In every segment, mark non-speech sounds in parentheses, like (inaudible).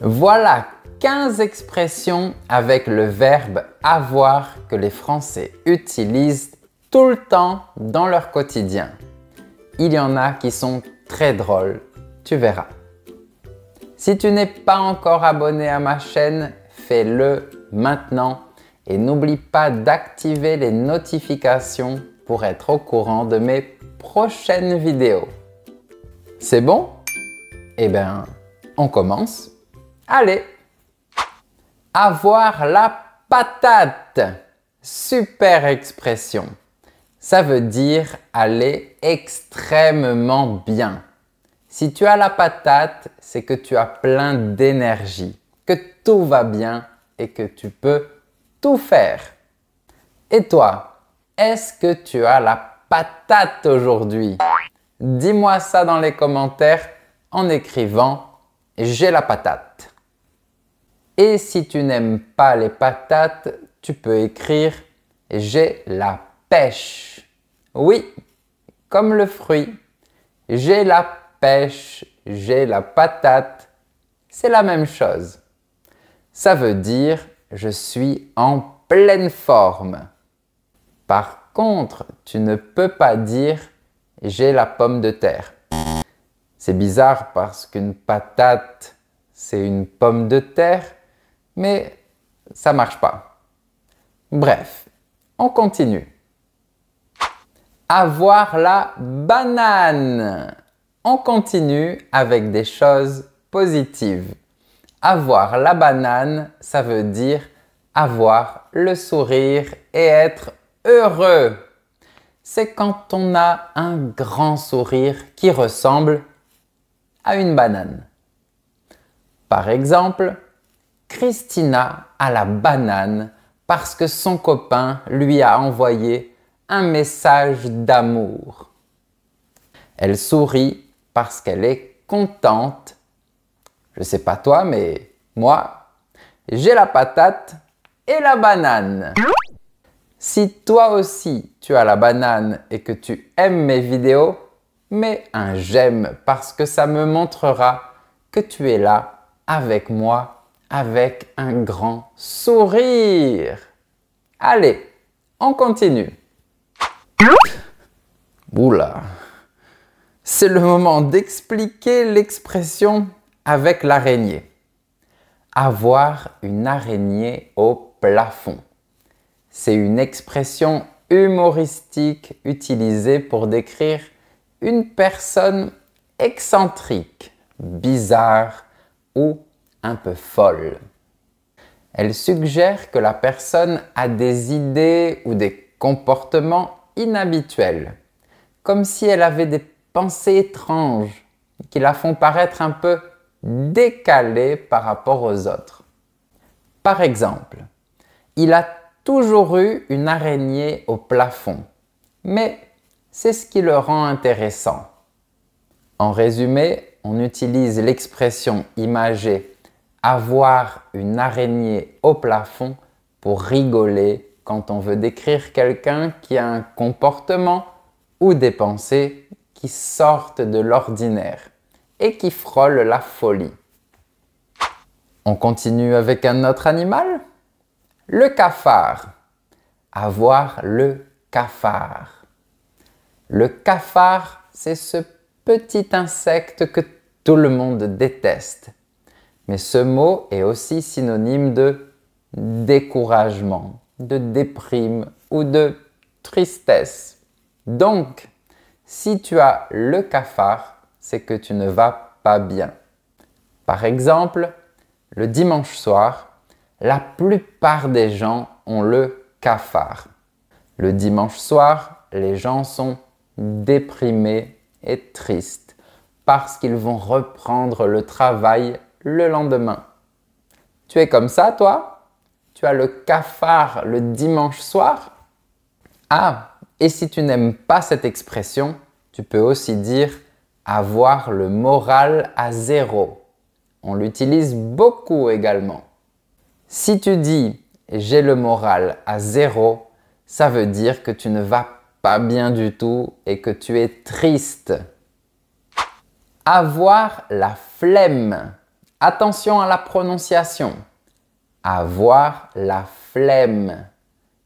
Voilà 15 expressions avec le verbe avoir que les Français utilisent tout le temps dans leur quotidien. Il y en a qui sont très drôles, tu verras. Si tu n'es pas encore abonné à ma chaîne, fais-le maintenant et n'oublie pas d'activer les notifications pour être au courant de mes prochaines vidéos. C'est bon Eh bien, on commence Allez, avoir la patate. Super expression. Ça veut dire aller extrêmement bien. Si tu as la patate, c'est que tu as plein d'énergie, que tout va bien et que tu peux tout faire. Et toi, est-ce que tu as la patate aujourd'hui Dis-moi ça dans les commentaires en écrivant J'ai la patate. Et si tu n'aimes pas les patates, tu peux écrire J'ai la pêche. Oui, comme le fruit. J'ai la pêche, j'ai la patate. C'est la même chose. Ça veut dire je suis en pleine forme. Par contre, tu ne peux pas dire j'ai la pomme de terre. C'est bizarre parce qu'une patate, c'est une pomme de terre mais ça marche pas. Bref, on continue. Avoir la banane. On continue avec des choses positives. Avoir la banane, ça veut dire avoir le sourire et être heureux. C'est quand on a un grand sourire qui ressemble à une banane. Par exemple, Christina a la banane parce que son copain lui a envoyé un message d'amour. Elle sourit parce qu'elle est contente. Je sais pas toi, mais moi, j'ai la patate et la banane. Si toi aussi tu as la banane et que tu aimes mes vidéos, mets un j'aime parce que ça me montrera que tu es là avec moi avec un grand sourire. Allez, on continue. Oula. C'est le moment d'expliquer l'expression avec l'araignée. Avoir une araignée au plafond. C'est une expression humoristique utilisée pour décrire une personne excentrique, bizarre ou un peu folle. Elle suggère que la personne a des idées ou des comportements inhabituels, comme si elle avait des pensées étranges qui la font paraître un peu décalée par rapport aux autres. Par exemple, il a toujours eu une araignée au plafond, mais c'est ce qui le rend intéressant. En résumé, on utilise l'expression imagée avoir une araignée au plafond pour rigoler quand on veut décrire quelqu'un qui a un comportement ou des pensées qui sortent de l'ordinaire et qui frôlent la folie. On continue avec un autre animal Le cafard. Avoir le cafard. Le cafard, c'est ce petit insecte que tout le monde déteste mais ce mot est aussi synonyme de découragement, de déprime ou de tristesse. Donc, si tu as le cafard, c'est que tu ne vas pas bien. Par exemple, le dimanche soir, la plupart des gens ont le cafard. Le dimanche soir, les gens sont déprimés et tristes parce qu'ils vont reprendre le travail le lendemain. Tu es comme ça, toi Tu as le cafard le dimanche soir Ah, et si tu n'aimes pas cette expression, tu peux aussi dire avoir le moral à zéro. On l'utilise beaucoup également. Si tu dis j'ai le moral à zéro, ça veut dire que tu ne vas pas bien du tout et que tu es triste. Avoir la flemme. Attention à la prononciation. Avoir la flemme,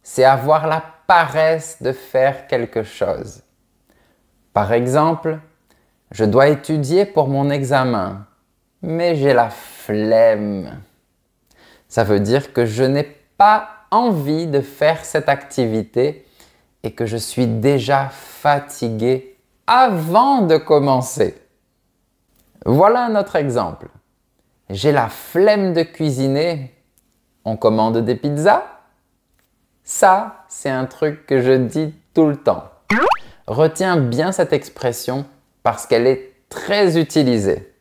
c'est avoir la paresse de faire quelque chose. Par exemple, je dois étudier pour mon examen, mais j'ai la flemme. Ça veut dire que je n'ai pas envie de faire cette activité et que je suis déjà fatigué avant de commencer. Voilà un autre exemple j'ai la flemme de cuisiner, on commande des pizzas Ça, c'est un truc que je dis tout le temps. Retiens bien cette expression parce qu'elle est très utilisée.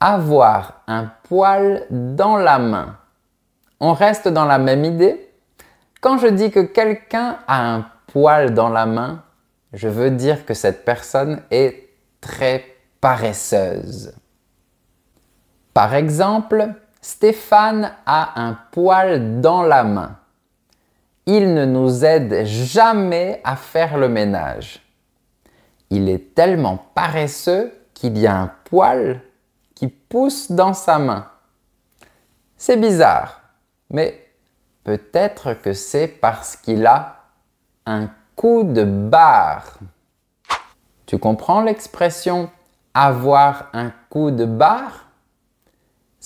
Avoir un poil dans la main. On reste dans la même idée. Quand je dis que quelqu'un a un poil dans la main, je veux dire que cette personne est très paresseuse. Par exemple, Stéphane a un poil dans la main. Il ne nous aide jamais à faire le ménage. Il est tellement paresseux qu'il y a un poil qui pousse dans sa main. C'est bizarre, mais peut-être que c'est parce qu'il a un coup de barre. Tu comprends l'expression avoir un coup de barre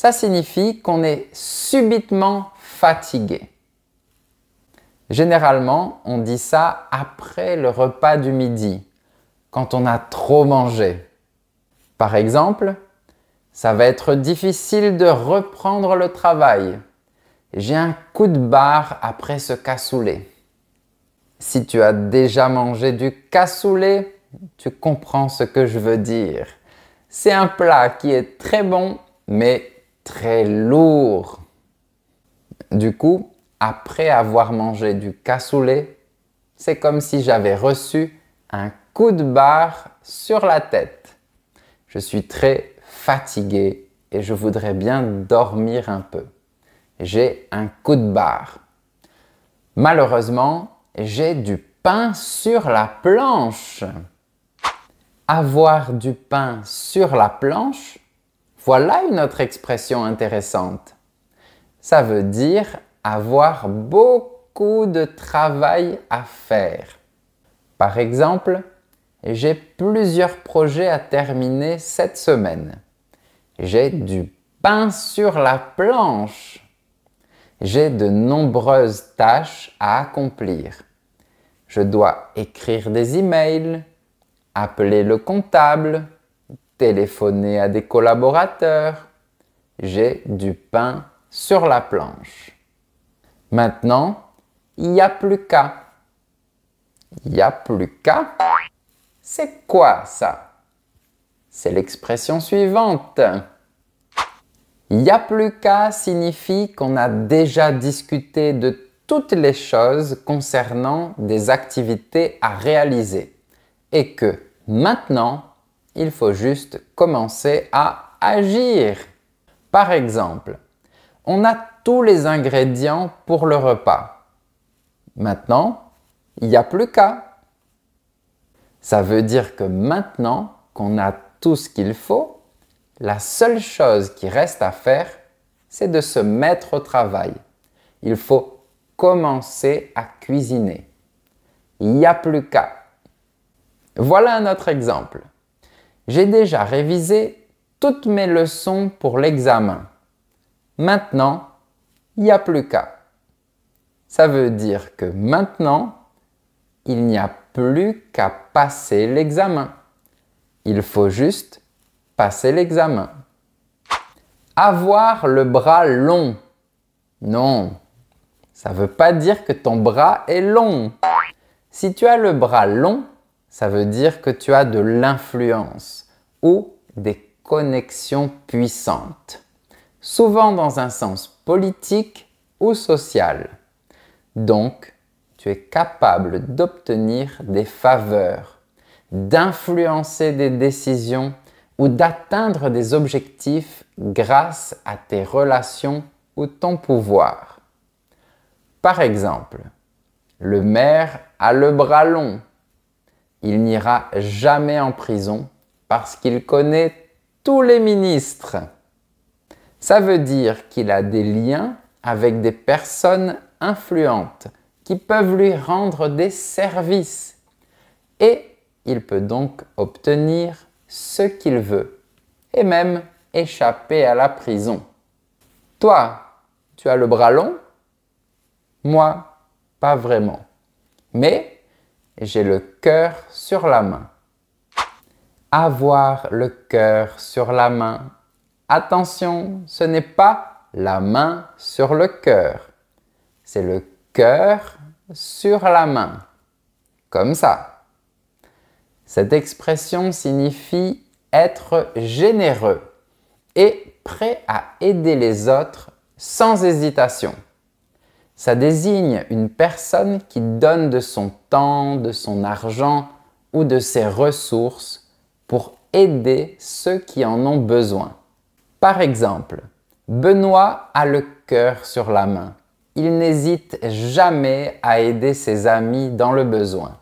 ça signifie qu'on est subitement fatigué. Généralement, on dit ça après le repas du midi, quand on a trop mangé. Par exemple, ça va être difficile de reprendre le travail. J'ai un coup de barre après ce cassoulet. Si tu as déjà mangé du cassoulet, tu comprends ce que je veux dire. C'est un plat qui est très bon, mais très lourd. Du coup, après avoir mangé du cassoulet, c'est comme si j'avais reçu un coup de barre sur la tête. Je suis très fatigué et je voudrais bien dormir un peu. J'ai un coup de barre. Malheureusement, j'ai du pain sur la planche. Avoir du pain sur la planche, voilà une autre expression intéressante. Ça veut dire avoir beaucoup de travail à faire. Par exemple, j'ai plusieurs projets à terminer cette semaine. J'ai du pain sur la planche. J'ai de nombreuses tâches à accomplir. Je dois écrire des emails, appeler le comptable, téléphoner à des collaborateurs. J'ai du pain sur la planche. Maintenant, il n'y a plus qu'à. Il n'y a plus qu'à. C'est quoi ça C'est l'expression suivante. Il n'y a plus qu'à signifie qu'on a déjà discuté de toutes les choses concernant des activités à réaliser et que maintenant il faut juste commencer à agir. Par exemple, on a tous les ingrédients pour le repas. Maintenant, il n'y a plus qu'à. Ça veut dire que maintenant qu'on a tout ce qu'il faut, la seule chose qui reste à faire, c'est de se mettre au travail. Il faut commencer à cuisiner. Il n'y a plus qu'à. Voilà un autre exemple j'ai déjà révisé toutes mes leçons pour l'examen. Maintenant, il n'y a plus qu'à. Ça veut dire que maintenant, il n'y a plus qu'à passer l'examen. Il faut juste passer l'examen. Avoir le bras long. Non, ça ne veut pas dire que ton bras est long. Si tu as le bras long, ça veut dire que tu as de l'influence ou des connexions puissantes, souvent dans un sens politique ou social. Donc, tu es capable d'obtenir des faveurs, d'influencer des décisions ou d'atteindre des objectifs grâce à tes relations ou ton pouvoir. Par exemple, le maire a le bras long il n'ira jamais en prison parce qu'il connaît tous les ministres. Ça veut dire qu'il a des liens avec des personnes influentes qui peuvent lui rendre des services et il peut donc obtenir ce qu'il veut et même échapper à la prison. Toi, tu as le bras long Moi, pas vraiment. Mais j'ai le cœur sur la main. Avoir le cœur sur la main. Attention, ce n'est pas la main sur le cœur. C'est le cœur sur la main. Comme ça. Cette expression signifie être généreux et prêt à aider les autres sans hésitation. Ça désigne une personne qui donne de son temps, de son argent ou de ses ressources pour aider ceux qui en ont besoin. Par exemple, Benoît a le cœur sur la main. Il n'hésite jamais à aider ses amis dans le besoin.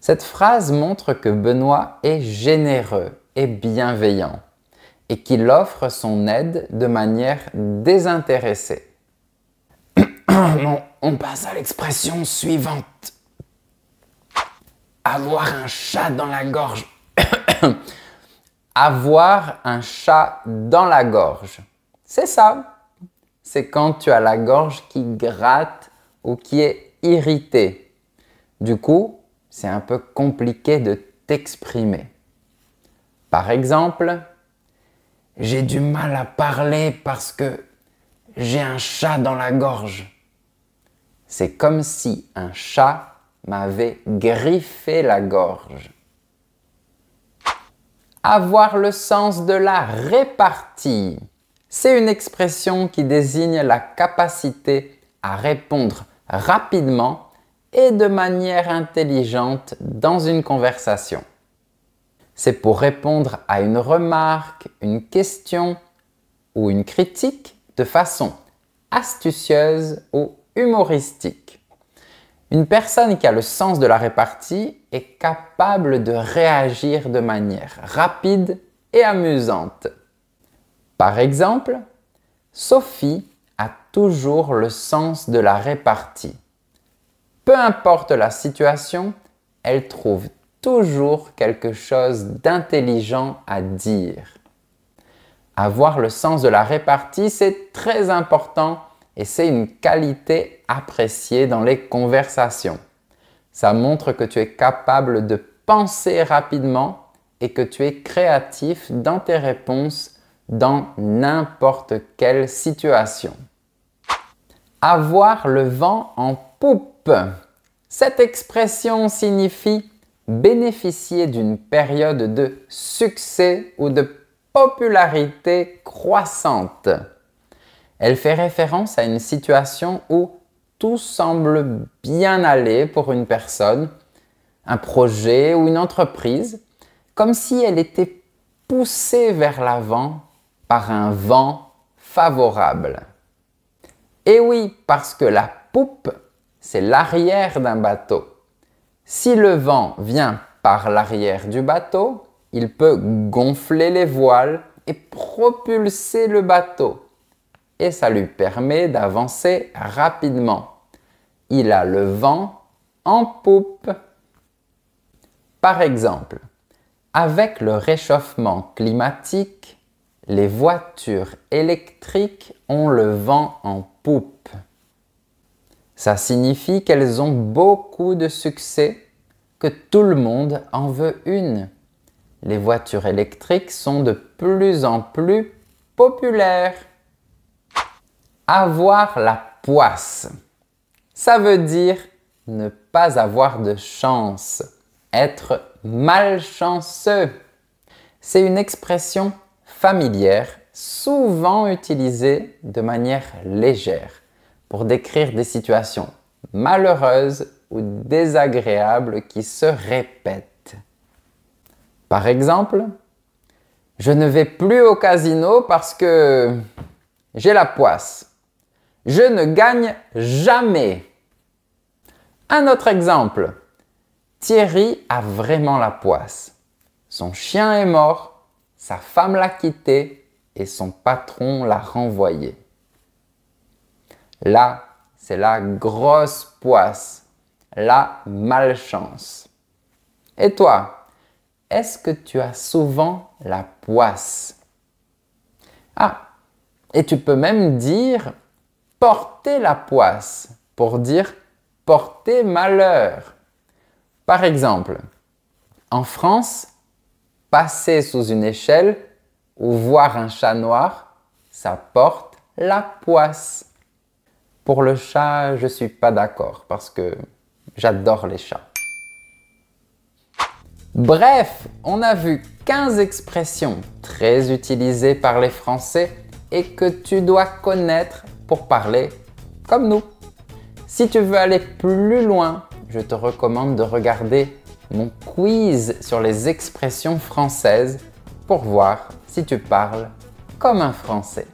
Cette phrase montre que Benoît est généreux et bienveillant et qu'il offre son aide de manière désintéressée. (coughs) non, on passe à l'expression suivante. Avoir un chat dans la gorge. (coughs) Avoir un chat dans la gorge. C'est ça. C'est quand tu as la gorge qui gratte ou qui est irritée. Du coup, c'est un peu compliqué de t'exprimer. Par exemple, j'ai du mal à parler parce que j'ai un chat dans la gorge. C'est comme si un chat m'avait griffé la gorge. Avoir le sens de la répartie. C'est une expression qui désigne la capacité à répondre rapidement et de manière intelligente dans une conversation. C'est pour répondre à une remarque, une question ou une critique de façon astucieuse ou humoristique. Une personne qui a le sens de la répartie est capable de réagir de manière rapide et amusante. Par exemple, Sophie a toujours le sens de la répartie. Peu importe la situation, elle trouve toujours quelque chose d'intelligent à dire. Avoir le sens de la répartie, c'est très important et c'est une qualité appréciée dans les conversations. Ça montre que tu es capable de penser rapidement et que tu es créatif dans tes réponses dans n'importe quelle situation. Avoir le vent en poupe. Cette expression signifie bénéficier d'une période de succès ou de popularité croissante. Elle fait référence à une situation où tout semble bien aller pour une personne, un projet ou une entreprise, comme si elle était poussée vers l'avant par un vent favorable. Et oui, parce que la poupe, c'est l'arrière d'un bateau. Si le vent vient par l'arrière du bateau, il peut gonfler les voiles et propulser le bateau et ça lui permet d'avancer rapidement. Il a le vent en poupe. Par exemple, avec le réchauffement climatique, les voitures électriques ont le vent en poupe. Ça signifie qu'elles ont beaucoup de succès, que tout le monde en veut une. Les voitures électriques sont de plus en plus populaires. Avoir la poisse. Ça veut dire ne pas avoir de chance, être malchanceux. C'est une expression familière, souvent utilisée de manière légère pour décrire des situations malheureuses ou désagréables qui se répètent. Par exemple, je ne vais plus au casino parce que j'ai la poisse. Je ne gagne jamais. Un autre exemple. Thierry a vraiment la poisse. Son chien est mort, sa femme l'a quitté et son patron l'a renvoyé. Là, c'est la grosse poisse, la malchance. Et toi, est-ce que tu as souvent la poisse Ah, et tu peux même dire porter la poisse pour dire porter malheur. Par exemple, en France, passer sous une échelle ou voir un chat noir, ça porte la poisse. Pour le chat, je ne suis pas d'accord parce que j'adore les chats. Bref, on a vu 15 expressions très utilisées par les Français et que tu dois connaître pour parler comme nous. Si tu veux aller plus loin, je te recommande de regarder mon quiz sur les expressions françaises pour voir si tu parles comme un français.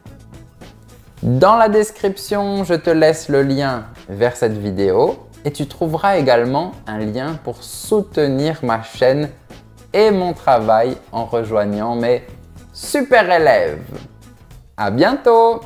Dans la description, je te laisse le lien vers cette vidéo et tu trouveras également un lien pour soutenir ma chaîne et mon travail en rejoignant mes super élèves. À bientôt!